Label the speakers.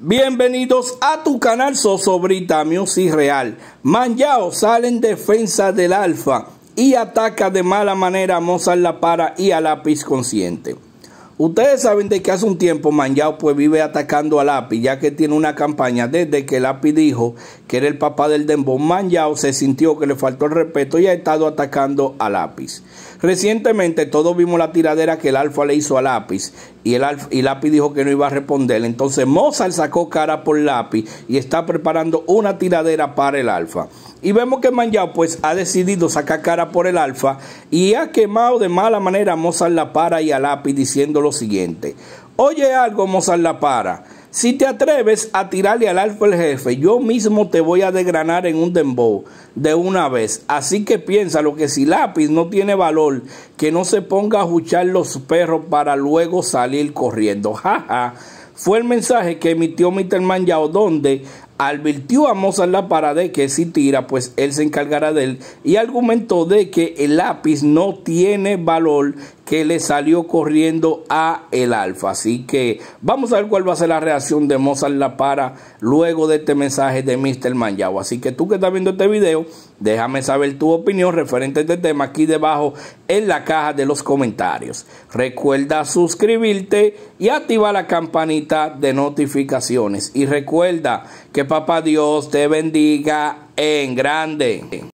Speaker 1: Bienvenidos a tu canal Sosobrita Music Real. Manjao sale en defensa del Alfa y ataca de mala manera a Mozart La Para y a Lápiz Consciente. Ustedes saben de que hace un tiempo Manjao pues vive atacando a Lápiz, ya que tiene una campaña desde que el dijo que era el papá del Dembo Manjao se sintió que le faltó el respeto y ha estado atacando a lápiz. Recientemente todos vimos la tiradera que el Alfa le hizo a lápiz y el, y dijo que no iba a responder. Entonces Mozart sacó cara por lápiz y está preparando una tiradera para el Alfa. Y vemos que Manjao pues ha decidido sacar cara por el Alfa y ha quemado de mala manera a Mozart la para y a lápiz diciéndolo siguiente. Oye algo, Mozart La Para. Si te atreves a tirarle al alfa el jefe, yo mismo te voy a desgranar en un dembow de una vez. Así que piensa lo que si lápiz no tiene valor, que no se ponga a juchar los perros para luego salir corriendo. Jaja. Fue el mensaje que emitió Mr. Yao, donde advirtió a Mozart la Para de que si tira, pues él se encargará de él y argumentó de que el lápiz no tiene valor que le salió corriendo a el alfa. Así que vamos a ver cuál va a ser la reacción de Mozart La Para luego de este mensaje de Mr. Manjau Así que tú que estás viendo este video, déjame saber tu opinión referente a este tema aquí debajo en la caja de los comentarios. Recuerda suscribirte y activar la campanita de notificaciones. Y recuerda que papá Dios te bendiga en grande.